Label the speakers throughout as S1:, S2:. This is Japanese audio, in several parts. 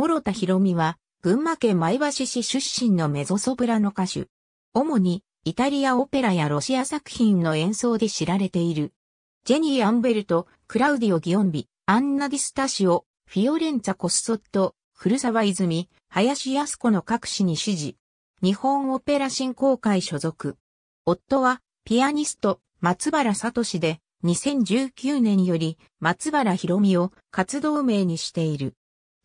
S1: 諸田博美は、群馬県前橋市出身のメゾソプラノ歌手。主に、イタリアオペラやロシア作品の演奏で知られている。ジェニー・アンベルト、クラウディオ・ギオンビ、アンナ・ディスタシオ、フィオレンツァ・コッソット、古沢泉、林康子の各詞に支持。日本オペラ振興会所属。夫は、ピアニスト、松原聡で、2019年より、松原博美を活動名にしている。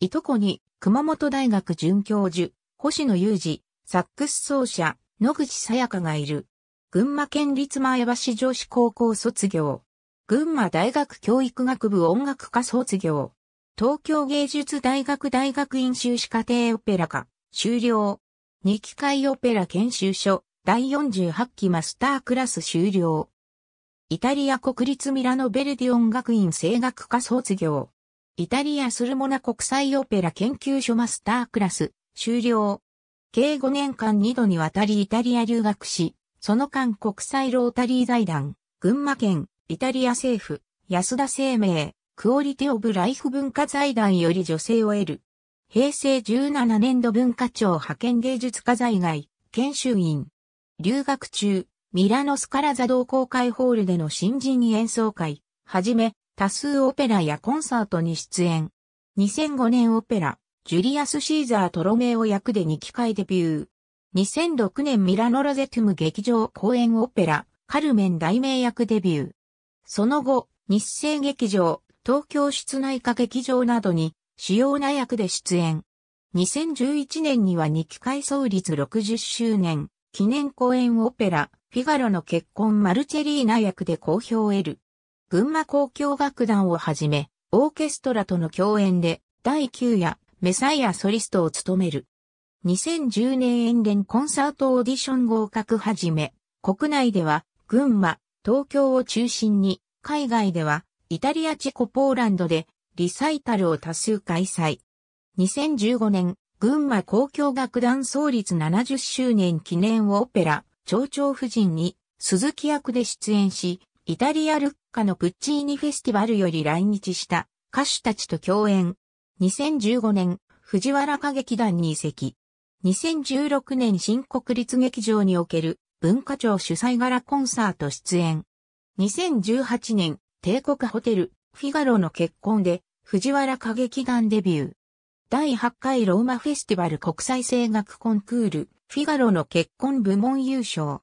S1: いとこに、熊本大学准教授、星野雄二、サックス奏者、野口さやかがいる。群馬県立前橋女子高校卒業。群馬大学教育学部音楽科卒業。東京芸術大学大学院修士課程オペラ科、修了。二機会オペラ研修所、第48期マスタークラス修了。イタリア国立ミラノベルディ音楽院声楽科卒業。イタリアスルモナ国際オペラ研究所マスタークラス、終了。計5年間2度にわたりイタリア留学し、その間国際ロータリー財団、群馬県、イタリア政府、安田生命、クオリティオブライフ文化財団より助成を得る。平成17年度文化庁派遣芸術家財外、研修員。留学中、ミラノスカラ座同好会ホールでの新人演奏会、はじめ、多数オペラやコンサートに出演。2005年オペラ、ジュリアス・シーザー・トロメオ役で2機会デビュー。2006年ミラノ・ロゼトゥム劇場公演オペラ、カルメン大名役デビュー。その後、日生劇場、東京室内歌劇場などに主要な役で出演。2011年には2機会創立60周年記念公演オペラ、フィガロの結婚マルチェリーナ役で好評を得る。群馬交響楽団をはじめ、オーケストラとの共演で、第9夜、メサイアソリストを務める。2010年演練コンサートオーディション合格はじめ、国内では、群馬、東京を中心に、海外では、イタリアチェコポーランドで、リサイタルを多数開催。2015年、群馬交響楽団創立70周年記念オペラ、蝶々夫人に、鈴木役で出演し、イタリアルッ家のプッチーニフェスティバルより来日した歌手たちと共演。2015年、藤原歌劇団に移籍。2016年新国立劇場における文化庁主催柄コンサート出演。2018年、帝国ホテル、フィガロの結婚で、藤原歌劇団デビュー。第8回ローマフェスティバル国際声楽コンクール、フィガロの結婚部門優勝。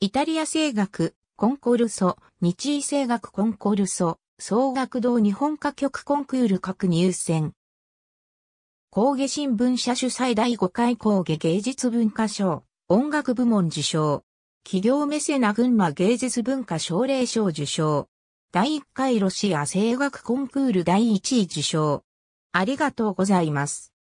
S1: イタリア声楽、コンコルソ、日医政学コンコルソ、総学堂日本歌曲コンクール各入選。工芸新聞社主催第5回工芸芸術文化賞、音楽部門受賞。企業メセナ群馬芸術文化奨励賞受賞。第1回ロシア声楽コンクール第1位受賞。ありがとうございます。